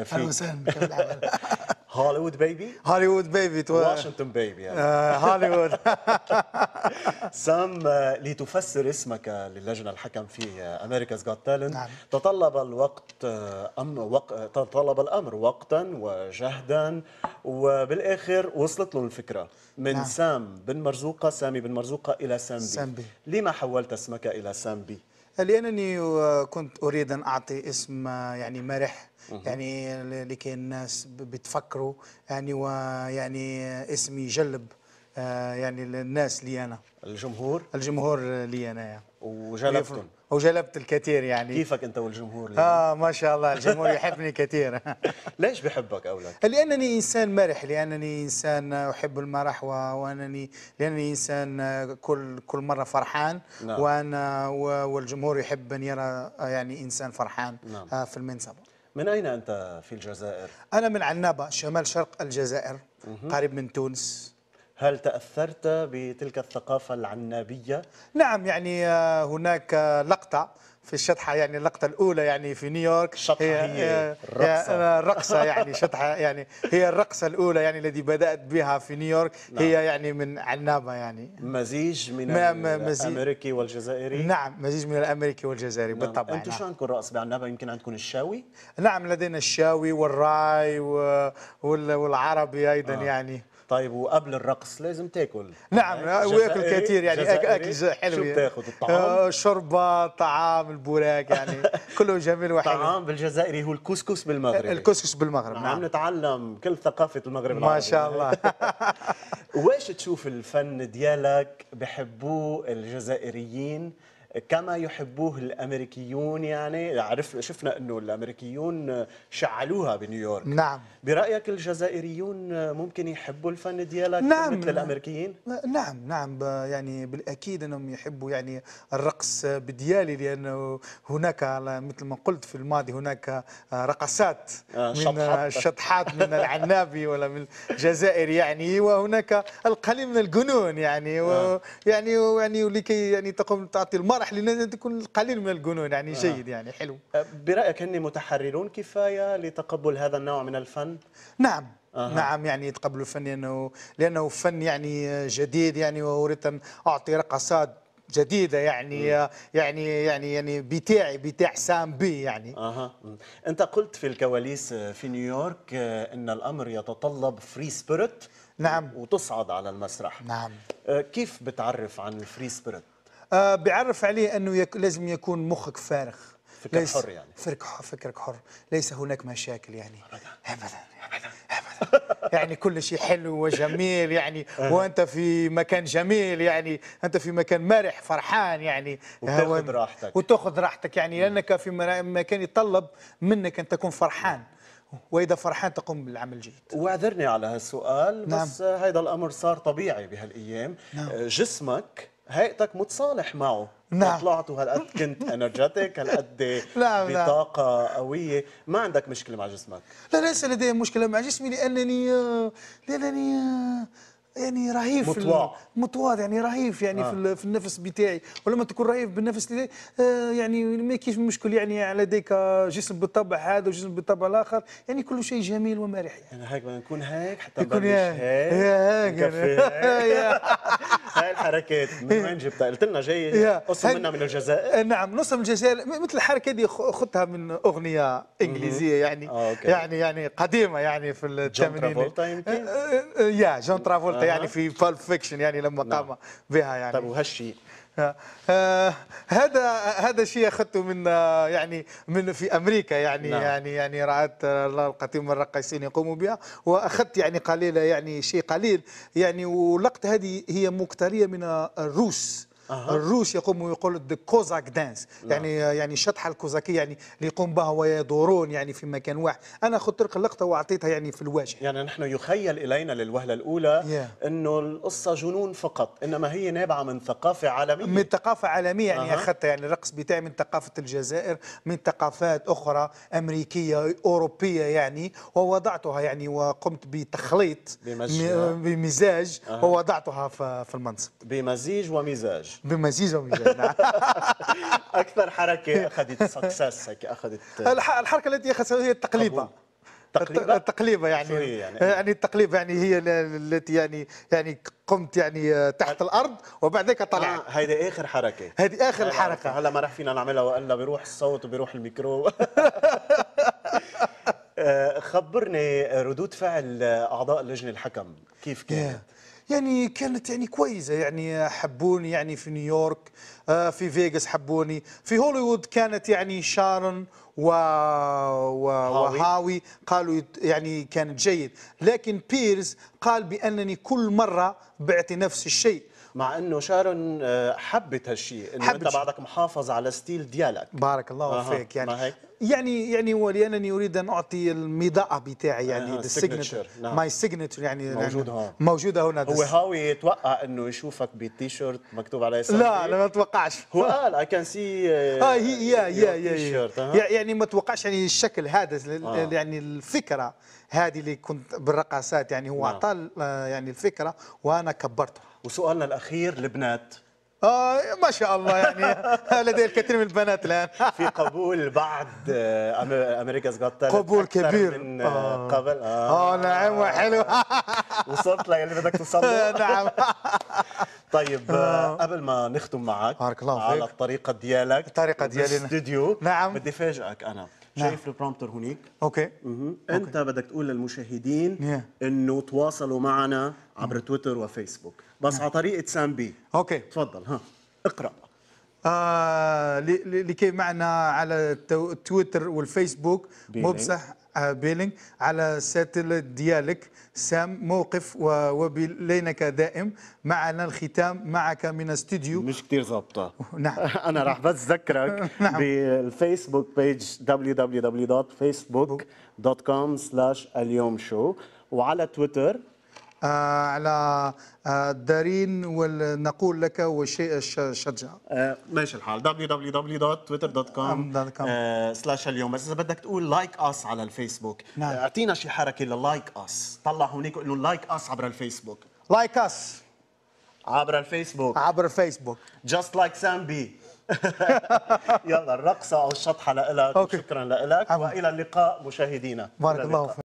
اهلا فيك اهلا وسهلا هوليوود بيبي هوليوود بيبي واشنطن بيبي يعني. آه، هوليوود سام لتفسر اسمك للجنه الحكم في امريكاز جوت تالنت تطلب الوقت آه، أم وق... تطلب الامر وقتا وجهدا وبالاخر وصلت له الفكره من نعم. سام بن مرزوقه سامي بن مرزوقه الى سامبي سامبي لما حولت اسمك الى سامبي لانني كنت اريد ان اعطي اسم يعني مرح يعني لكي الناس بتفكروا يعني ويعني اسمي جلب آه، يعني الناس لي انا الجمهور الجمهور لي انا يعني. وجلبتهم وجلبت الكثير يعني كيفك انت والجمهور اه ما شاء الله الجمهور يحبني كثير ليش بحبك اولاد لانني انسان مرح لانني انسان احب المرح وانني لانني انسان كل كل مره فرحان نعم. وانا والجمهور يحب ان يرى يعني انسان فرحان نعم. آه، في المنصب من أين أنت في الجزائر؟ أنا من عنابة شمال شرق الجزائر قريب من تونس هل تأثرت بتلك الثقافة العنابية؟ نعم يعني آه، هناك آه، لقطة في الشطحه يعني اللقطه الاولى يعني في نيويورك الشطحه هي, هي آه، الرقصه الرقصه يعني شطحه يعني هي الرقصه الاولى يعني التي بدات بها في نيويورك نعم. هي يعني من عنابه يعني مزيج من مزيج الامريكي والجزائري نعم مزيج من الامريكي والجزائري نعم. بالطبع انتم نعم. شو عندكم الرقص بعنابه يمكن عندكم الشاوي نعم لدينا الشاوي والراي والعربي ايضا آه. يعني طيب وقبل الرقص لازم تاكل نعم وياكل كثير يعني اكل حلو شو يعني. بتاخذ الطعام؟ آه، شوربه طعام البوراك يعني كله جميل وحلو الطعام بالجزائري هو الكسكس بالمغرب الكسكس بالمغرب نعم عم نتعلم كل ثقافه المغرب ما شاء الله واش تشوف الفن ديالك بحبوه الجزائريين كما يحبوه الامريكيون يعني عرف شفنا انه الامريكيون شعلوها بنيويورك نعم برايك الجزائريون ممكن يحبوا الفن ديالك نعم مثل الامريكيين نعم نعم يعني بالاكيد انهم يحبوا يعني الرقص بديالي لانه هناك مثل ما قلت في الماضي هناك رقصات آه، من شطحات, من العنابي ولا من الجزائر يعني وهناك القليل من الجنون يعني ويعني آه. يعني لكي يعني تقوم تعطي المرأة واضح لنا تكون قليل من الجنون يعني آه. جيد يعني حلو أه، برايك هن متحررون كفايه لتقبل هذا النوع من الفن نعم أه. نعم يعني يتقبلوا الفن لانه لانه فن يعني جديد يعني وريت اعطي رقصات جديده يعني مم. يعني يعني يعني بتاعي بتاع سام بي يعني اها انت قلت في الكواليس آه، في نيويورك ان الامر يتطلب فري سبيريت نعم وتصعد على المسرح نعم كيف بتعرف عن الفري سبيريت آه بعرف عليه انه يك لازم يكون مخك فارغ فكرك حر يعني فكرك فكرك حر ليس هناك مشاكل يعني ابدا ابدا ابدا يعني كل شيء حلو وجميل يعني أه. وانت في مكان جميل يعني انت في مكان مرح فرحان يعني وتاخذ راحتك وتاخذ راحتك يعني لانك في مكان يتطلب منك ان تكون فرحان واذا فرحان تقوم بالعمل الجيد واعذرني على هالسؤال نعم. بس هذا الامر صار طبيعي بهالايام نعم. جسمك هيئتك متصالح معه نعم طلعت وهالقد كنت انرجيتك هالقد نعم،, نعم بطاقه قويه ما عندك مشكله مع جسمك لا ليس لدي مشكله مع جسمي لانني لانني يعني رهيف متواضع متواضع يعني رهيف يعني آه. في, في النفس بتاعي ولما تكون رهيف بالنفس آه يعني ما كيف مشكل يعني لديك جسم بالطبع هذا وجسم بالطبع الاخر يعني كل شيء جميل ومرح يعني, يعني هيك بدنا نكون هيك حتى نبلش هيك, هيك, هيك, هيك هاي الحركات من وين جبتها؟ قلت لنا جاي قصة منها من الجزائر آه، نعم نص من الجزائر مثل الحركة دي خدتها من أغنية إنجليزية يعني آه، أوكي. يعني يعني قديمة يعني في الثمانينات جون ترافولتا يمكن؟ آه، يا جون ترافولتا يعني في فالف فيكشن يعني لما نعم. قام بها يعني طيب وهالشيء آه، هذا هذا شيء اخذته من آه، يعني من في امريكا يعني نعم. يعني يعني رات آه، الله القتيم الرقاصين يقوموا بها واخذت يعني قليله يعني شيء قليل يعني ولقت هذه هي مكتريه من الروس أه. الروس يقوم ويقول ذا كوزاك دانس يعني يعني الشطحه الكوزاكيه يعني اللي يقوم بها ويدورون يعني في مكان واحد انا خدت لك اللقطه واعطيتها يعني في الواجهه يعني نحن يخيل الينا للوهله الاولى yeah. انه القصه جنون فقط انما هي نابعه من ثقافه عالميه من ثقافه عالميه يعني أه. اخذتها يعني الرقص بتاعي من ثقافه الجزائر من ثقافات اخرى امريكيه اوروبيه يعني ووضعتها يعني وقمت بتخليط بمزاج أه. ووضعتها في المنصب بمزيج ومزاج مزيج بمزيج ومزاج اكثر حركه اخذت سكسس هيك اخذت الحركه التي اخذتها هي التقليبه تقليبة التقليبة يعني. يعني يعني, التقليبة يعني هي التي يعني يعني قمت يعني تحت الارض وبعد ذلك طلعت آه هيدي اخر حركة هذه اخر حركة هلا ما راح فينا نعملها والا بيروح الصوت وبيروح الميكرو آه، خبرني ردود فعل اعضاء لجنة الحكم كيف كانت؟ يعني كانت يعني كويسه يعني حبوني يعني في نيويورك آه، في فيغاس حبوني في هوليوود كانت يعني شارن و... و... وهاوي قالوا يعني كانت جيد لكن بيرز قال بانني كل مره بعت نفس الشيء مع انه شارون آه، حبت هالشيء انه انت بعدك محافظ على ستيل ديالك بارك الله فيك يعني ما هيك؟ يعني يعني ولانني اريد ان اعطي المضاءه بتاعي يعني السيجنتشر ماي سيجنتشر يعني موجود هون موجوده هنا هو هاوي يتوقع انه يشوفك بالتيشيرت مكتوب عليه لا لا ما اتوقعش هو قال اي كان سي اه هي يا يا يا يعني ما اتوقعش يعني الشكل هذا آه. يعني الفكره هذه اللي كنت بالرقصات يعني هو نعم. اعطى آه، يعني الفكره وانا كبرتها وسؤالنا الاخير لبنات آه ما شاء الله يعني لدي الكثير من البنات الان في قبول بعد آه، امريكا جوت قبول كبير من آه،, آه. قبل اه, آه نعم وحلو وصلت لك اللي بدك توصل نعم طيب آه. آه، قبل ما نختم معك بارك الله فيك. على الطريقه ديالك الطريقه ديالي الاستوديو نعم بدي فاجئك انا نعم. شايف البرومتر هونيك اوكي مه. انت أوكي. بدك تقول للمشاهدين انه تواصلوا معنا عبر mm. تويتر وفيسبوك بس نعم. على طريقه سام بي اوكي تفضل ها اقرا آه لكي معنا على تويتر والفيسبوك مبصح بيلينغ على ساتل ديالك سام موقف وبلينك دائم معنا الختام معك من استديو مش كتير ظابطة نعم أنا راح بس ذكرك نعم. بالفيسبوك بيج www.facebook.com اليوم شو وعلى تويتر آه، على الدارين آه، ونقول لك والشيء الشجع آه، ماشي الحال www.twitter.com سلاش اليوم بس اذا بدك تقول لايك like اس على الفيسبوك نعم. اعطينا شي حركه للايك اس طلع هونيك قول لايك اس عبر الفيسبوك لايك like اس عبر الفيسبوك عبر الفيسبوك جاست لايك سامبي يلا الرقصه او الشطحه لك شكرا لك والى اللقاء مشاهدينا بارك الله فيك